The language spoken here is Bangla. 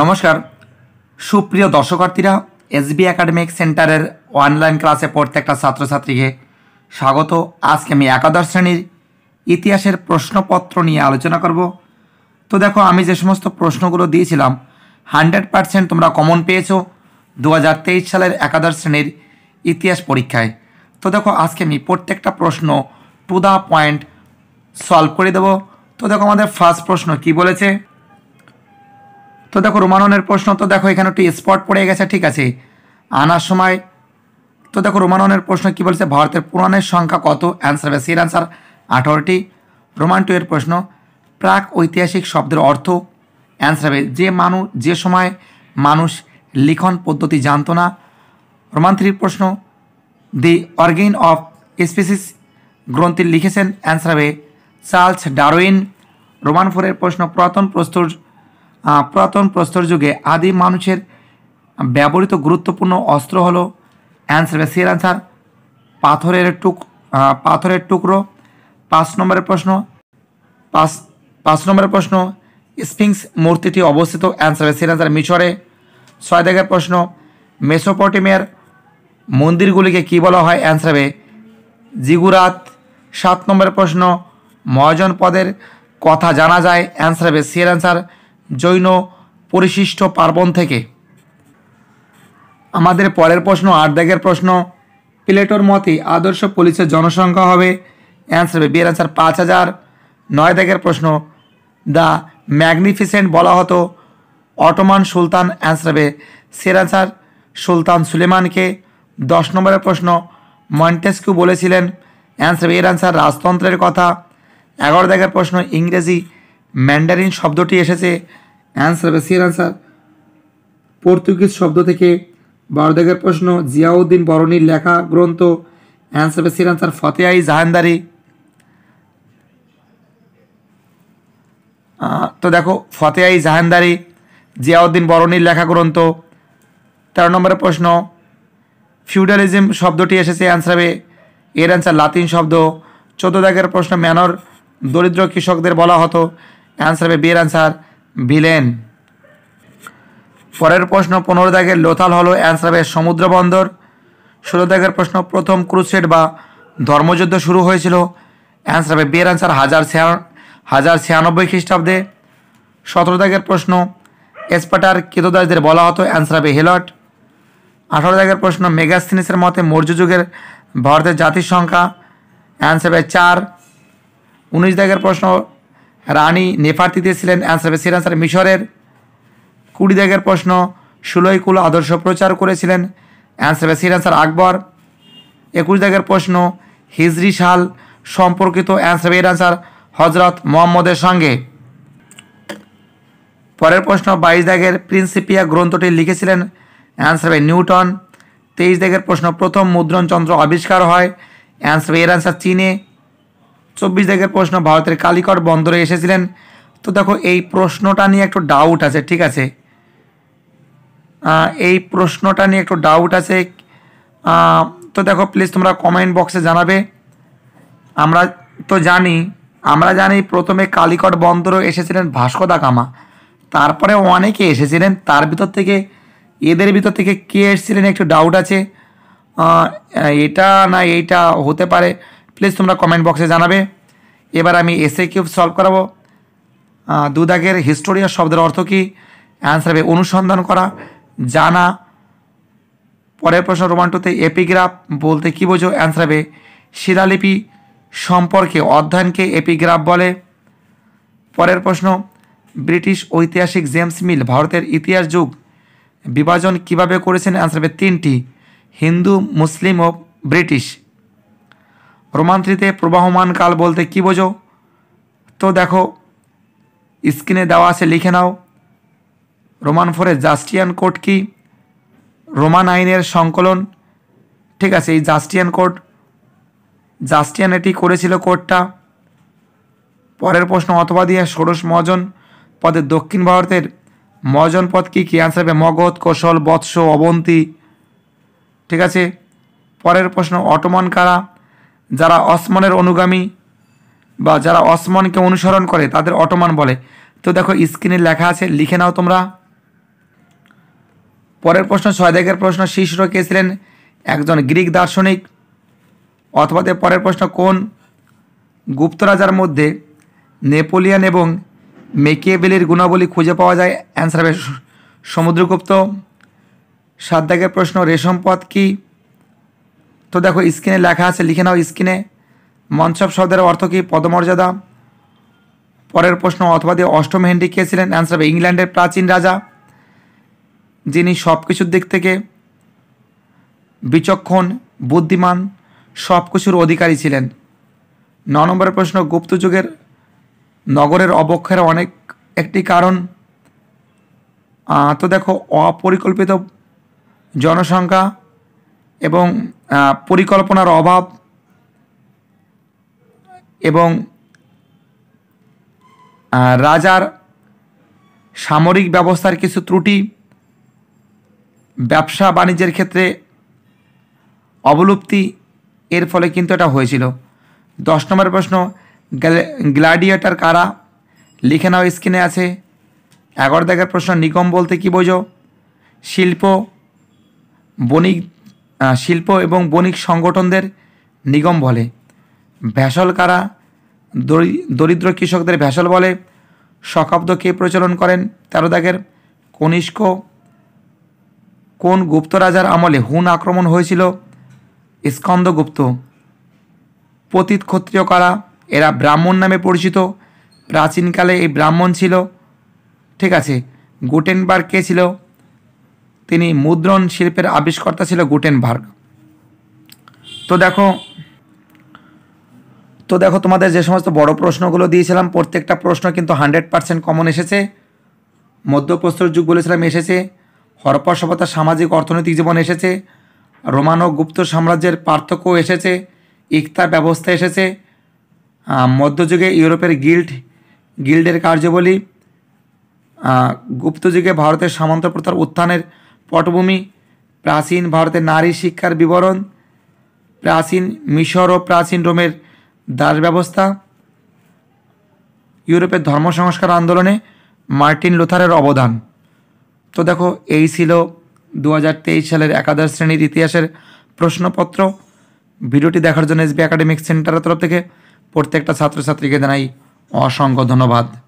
নমস্কার সুপ্রিয় দর্শকার্থীরা এসবি একাডেমিক সেন্টারের অনলাইন ক্লাসে প্রত্যেকটা ছাত্রছাত্রীকে স্বাগত আজকে আমি একাদশ শ্রেণীর ইতিহাসের প্রশ্নপত্র নিয়ে আলোচনা করব তো দেখো আমি যে সমস্ত প্রশ্নগুলো দিয়েছিলাম হান্ড্রেড পারসেন্ট তোমরা কমন পেয়েছ দু সালের একাদশ শ্রেণীর ইতিহাস পরীক্ষায় তো দেখো আজকে আমি প্রত্যেকটা প্রশ্ন টু দ্য পয়েন্ট সলভ করে দেবো তো দেখো আমাদের ফার্স্ট প্রশ্ন কি বলেছে তো দেখো রোমাননের প্রশ্ন তো দেখো এখানে একটু স্পট পড়ে গেছে ঠিক আছে আনার সময় তো দেখো রোমাননের প্রশ্ন কি বলছে ভারতের পুরাণের সংখ্যা কত অ্যান্সার হবে সির অ্যান্সার আঠারোটি রোমান টু এর প্রশ্ন প্রাক ঐতিহাসিক শব্দের অর্থ অ্যান্সার হবে যে মানুষ যে সময় মানুষ লিখন পদ্ধতি জানত না রোমান থ্রির প্রশ্ন দি অর্গেন অফ স্পেসিস গ্রন্থে লিখেছেন অ্যান্সার হবে চার্লস ডারোইন রোমান ফোরের প্রশ্ন পুরাতন প্রস্তুর পুরাতন প্রস্তর যুগে আদি মানুষের ব্যবহৃত গুরুত্বপূর্ণ অস্ত্র হলো অ্যান্সার বা সিয়ার অ্যান্সার পাথরের টুক পাথরের টুকরো পাঁচ নম্বরের প্রশ্ন পাঁচ পাঁচ নম্বরের প্রশ্ন স্পিংস মূর্তিটি অবস্থিত অ্যান্সার সিয়ার অ্যান্সার মিশরে ছয় দেখার প্রশ্ন মেসোপটেমিয়ার মন্দিরগুলিকে কি বলা হয় অ্যান্সার হবে জিগুরাত সাত নম্বরের প্রশ্ন মহাজন পদের কথা জানা যায় অ্যান্সার হবে সিয়ার অ্যান্সার জৈন পরিশিষ্ট পার্বণ থেকে আমাদের পরের প্রশ্ন আট দাগের প্রশ্ন প্লেটোর মতে আদর্শ পুলিশের জনসংখ্যা হবে অ্যান্সার হবে বিয়ের অ্যান্সার পাঁচ হাজার নয় দাগের প্রশ্ন দ্য ম্যাগনিফিসেন্ট বলা হতো অটোমান সুলতান অ্যান্সার হবে সের অ্যান্সার সুলতান সুলেমানকে দশ নম্বরের প্রশ্ন মন্টেস্কু বলেছিলেন অ্যান্সার এর অ্যান্সার রাজতন্ত্রের কথা এগারো দাগের প্রশ্ন ইংরেজি ম্যান্ডারিন শব্দটি এসেছে অ্যান্সার বা সিয়ার অ্যান্সার পর্তুগিজ শব্দ থেকে বারদেগের প্রশ্ন জিয়াউদ্দিন বরণীর লেখা গ্রন্থ অ্যান্সার বা সিয়ার অ্যান্সার ফতেয়াই জাহানদারি তো দেখো আই জাহানদারি জিয়াউদ্দিন বরণীর লেখা গ্রন্থ তেরো নম্বরের প্রশ্ন ফিউডালিজম শব্দটি এসেছে অ্যান্সার হবে এর অ্যান্সার লাতিন শব্দ চোদ্দ দাগের প্রশ্ন ম্যানর দরিদ্র কৃষকদের বলা হতো অ্যান্সার হবে বিয়ের অ্যান্সার ভিলেন পরের প্রশ্ন পনেরো দাগের লোথাল হলো অ্যান্সার হবে সমুদ্র বন্দর ষোলো দাগের প্রশ্ন প্রথম ক্রুসেড বা ধর্মযুদ্ধ শুরু হয়েছিল অ্যান্সার হবে বিয়ের অ্যান্সার হাজার হাজার ছিয়ানব্বই খ্রিস্টাব্দে সতেরো দাগের প্রশ্ন এসপাটার কেতদাসদের বলা হতো অ্যান্সার হবে হেলট আঠারো দাগের প্রশ্ন মেগাস্থিনিসের মতে মৌর্য যুগের ভারতের জাতির সংখ্যা অ্যান্সার হবে চার উনিশ দাগের প্রশ্ন রানী নেফার্তিতে ছিলেন অ্যান্সার হবে অ্যান্সার মিশরের কুড়ি দাগের প্রশ্ন কুল আদর্শ প্রচার করেছিলেন অ্যান্সার হবে অ্যান্সার আকবর একুশ দাগের প্রশ্ন হিজরি সাল সম্পর্কিত অ্যান্সার হবে অ্যান্সার হজরত মোহাম্মদের সঙ্গে পরের প্রশ্ন বাইশ দাগের প্রিন্সিপিয়া গ্রন্থটি লিখেছিলেন অ্যান্সার হবে নিউটন তেইশ দাগের প্রশ্ন প্রথম মুদ্রণচন্দ্র আবিষ্কার হয় অ্যান্সার হবে অ্যান্সার চীনে চব্বিশ তারিখের প্রশ্ন ভারতের কালিকট বন্দরে এসেছিলেন তো দেখো এই প্রশ্নটা নিয়ে একটু ডাউট আছে ঠিক আছে এই প্রশ্নটা নিয়ে একটু ডাউট আছে তো দেখো প্লিজ তোমরা কমেন্ট বক্সে জানাবে আমরা তো জানি আমরা জানি প্রথমে কালিকট বন্দরও এসেছিলেন ভাস্কো দা গামা তারপরে অনেকে এসেছিলেন তার ভিতর থেকে এদের ভিতর থেকে কে এসেছিলেন একটু ডাউট আছে এটা না এইটা হতে পারে প্লিজ তোমরা কমেন্ট বক্সে জানাবে এবার আমি এসে কিউব সলভ করাবো দুদাগের হিস্টোরিয়া শব্দের অর্থ কী অ্যান্সার হবে অনুসন্ধান করা জানা পরের প্রশ্ন রোমান্টোতে এপিগ্রাফ বলতে কী বোঝো অ্যান্সার হবে শিলালিপি সম্পর্কে অধ্যয়নকে এপিগ্রাফ বলে পরের প্রশ্ন ব্রিটিশ ঐতিহাসিক জেমস মিল ভারতের ইতিহাস যুগ বিভাজন কিভাবে করেছেন অ্যান্সার হবে তিনটি হিন্দু মুসলিম ও ব্রিটিশ রোমান্ত্রিতে প্রবাহমান কাল বলতে কি বোঝো তো দেখো স্ক্রিনে দেওয়া আছে লিখে নাও রোমান ফোরের জাস্টিয়ান কোড কি রোমান আইনের সংকলন ঠিক আছে এই জাস্টিয়ান কোড জাস্টিয়ান এটি করেছিল কোডটা পরের প্রশ্ন অথবা দিয়ে ষোড়শ মজন পদে দক্ষিণ ভারতের মজন পদ কী কী আনসার হবে মগধ কৌশল বৎস অবন্তী ঠিক আছে পরের প্রশ্ন অটোমান কারা যারা অসমনের অনুগামী বা যারা অসমনকে অনুসরণ করে তাদের অটোমান বলে তো দেখো স্ক্রিনে লেখা আছে লিখে নাও তোমরা পরের প্রশ্ন ছয় দাগের প্রশ্ন শীর্ষ কেছিলেন একজন গ্রিক দার্শনিক অথবা পরের প্রশ্ন কোন গুপ্ত রাজার মধ্যে নেপোলিয়ান এবং মেকিয়েবেলির গুণাবলী খুঁজে পাওয়া যায় অ্যান্সার হবে সমুদ্রগুপ্ত সাত দাগের প্রশ্ন পথ কী তো দেখো স্ক্রিনে লেখা আছে লিখে নাও স্ক্রিনে মনসব শব্দের অর্থ কী পদমর্যাদা পরের প্রশ্ন অথবা দিয়ে অষ্টম হেনরি কে ছিলেন অ্যান্সার হবে ইংল্যান্ডের প্রাচীন রাজা যিনি সব কিছুর দিক থেকে বিচক্ষণ বুদ্ধিমান সব কিছুর অধিকারী ছিলেন ন নম্বরের প্রশ্ন গুপ্তযুগের নগরের অবক্ষয়ের অনেক একটি কারণ তো দেখো অপরিকল্পিত জনসংখ্যা এবং পরিকল্পনার অভাব এবং রাজার সামরিক ব্যবস্থার কিছু ত্রুটি ব্যবসা বাণিজ্যের ক্ষেত্রে অবলুপ্তি এর ফলে কিন্তু এটা হয়েছিল দশ নম্বর প্রশ্ন গ্ল্যাডিয়েটার কারা লিখে নাও স্ক্রিনে আছে এগারো দেখার প্রশ্ন নিগম বলতে কী বোঝো শিল্প বণিক শিল্প এবং বণিক সংগঠনদের নিগম বলে ভ্যাসল কারা দরিদ্র কৃষকদের ভ্যাসল বলে কে প্রচলন করেন তেরো দাগের কনিষ্ক কোন গুপ্ত রাজার আমলে হুন আক্রমণ হয়েছিল স্কন্দগুপ্ত পতীত ক্ষত্রিয় কারা এরা ব্রাহ্মণ নামে পরিচিত প্রাচীনকালে এই ব্রাহ্মণ ছিল ঠিক আছে গুটেনবার্গ কে ছিল তিনি মুদ্রণ শিল্পের আবিষ্কর্তা ছিল গুটেনবার্গ তো দেখো তো দেখো তোমাদের যে সমস্ত বড় প্রশ্নগুলো দিয়েছিলাম প্রত্যেকটা প্রশ্ন কিন্তু হান্ড্রেড পার্সেন্ট কমন এসেছে মধ্যপ্রস্তর যুগ বলেছিলাম এসেছে হরপ্পা সভ্যতার সামাজিক অর্থনৈতিক জীবন এসেছে রোমান ও গুপ্ত সাম্রাজ্যের পার্থক্য এসেছে ইকতা ব্যবস্থা এসেছে মধ্যযুগে ইউরোপের গিল্ড গিল্ডের কার্যাবলী গুপ্তযুগে ভারতের সামন্ত প্রথার উত্থানের পটভূমি প্রাচীন ভারতের নারী শিক্ষার বিবরণ প্রাচীন মিশর ও প্রাচীন রোমের দাস ব্যবস্থা ইউরোপের ধর্ম সংস্কার আন্দোলনে মার্টিন লোথারের অবদান তো দেখো এই ছিল দু সালের একাদশ শ্রেণীর ইতিহাসের প্রশ্নপত্র ভিডিওটি দেখার জন্য এসবি একাডেমিক সেন্টারের তরফ থেকে প্রত্যেকটা ছাত্রছাত্রীকে জানাই অসংখ্য ধন্যবাদ